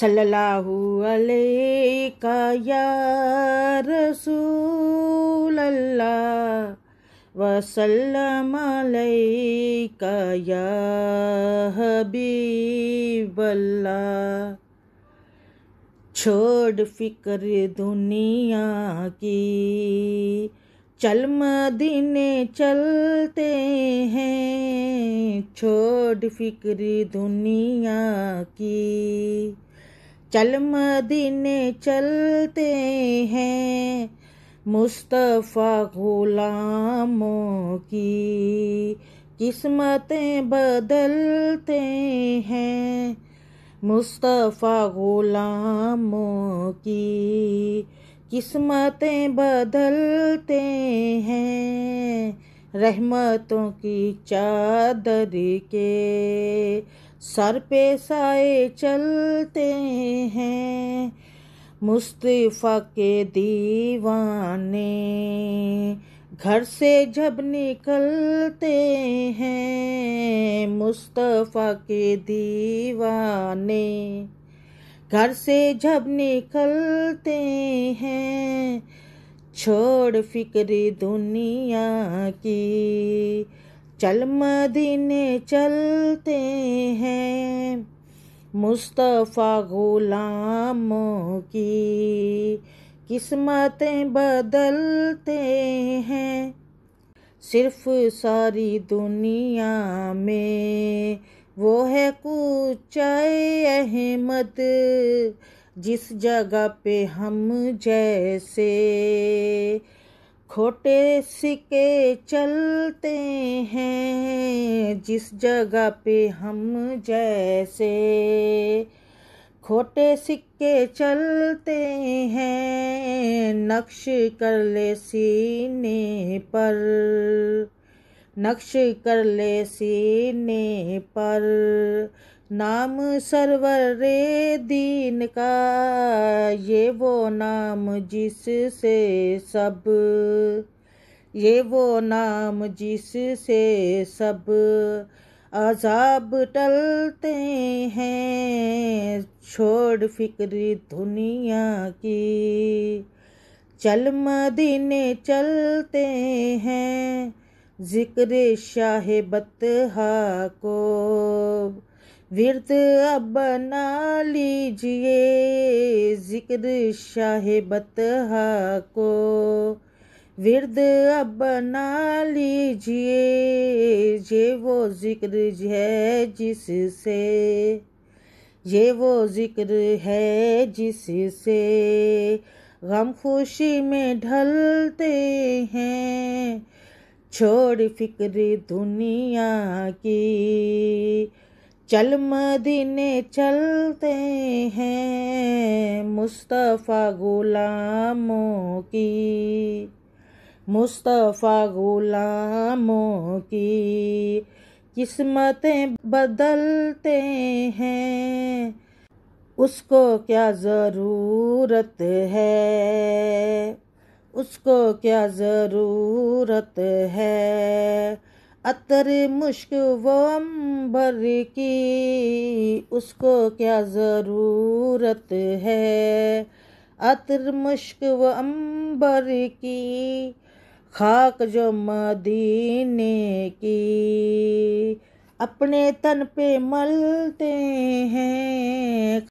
सल्लल्लाहु अलैका या रसूल अल्लाह वसल्लम अलैका या हबीब अल्लाह छोड़ फिक्र दुनिया की चल मदीने चलते हैं छोड़ फिक्र दुनिया की चल मदीने चलते हैं मुस्तफ़ा गुलामों की किस्मतें बदलते हैं मुस्तफ़ा गुलामों की किस्मतें बदलते हैं रहमतों की चादर के सर पे साए चलते हैं मुस्तफ़ा के दीवाने घर से जब निकलते हैं मुस्तफ़ा के दीवाने घर से जब निकलते हैं छोड़ फिक्र दुनिया की चल मदीने चलते हैं मुस्तफ़ा गुलामों की किस्मतें बदलते हैं सिर्फ सारी दुनिया में वो है कुछ अहमद जिस जगह पे हम जैसे खोटे सिक्के चलते हैं जिस जगह पे हम जैसे खोटे सिक्के चलते हैं नक्श कर ले सीने पर नक्श कर ले सीने पर नाम सरवर रे दीन का ये वो नाम जिससे सब ये वो नाम जिससे सब अजाब टलते हैं छोड़ फिक्र दुनिया की चल मदीने चलते हैं जिक्र शाह बतहा को विरत अब बना लीजिए जिक्र शाह बतहा को विरद अब बना लीजिए ये वो जिक्र है जिससे ये वो जिक्र है जिससे गम खुशी में ढलते हैं छोड़ फिक्र दुनिया की चल मदीने चलते हैं मुस्तफ़ा गुलामों की मुस्तफ़ा गुलामों की किस्मतें बदलते हैं उसको क्या ज़रूरत है उसको क्या ज़रूरत है अतर मुश्क वो अम्बर की उसको क्या ज़रूरत है अतर मुश्क व अम्बर की खाक जो मदीने की अपने तन पे मलते हैं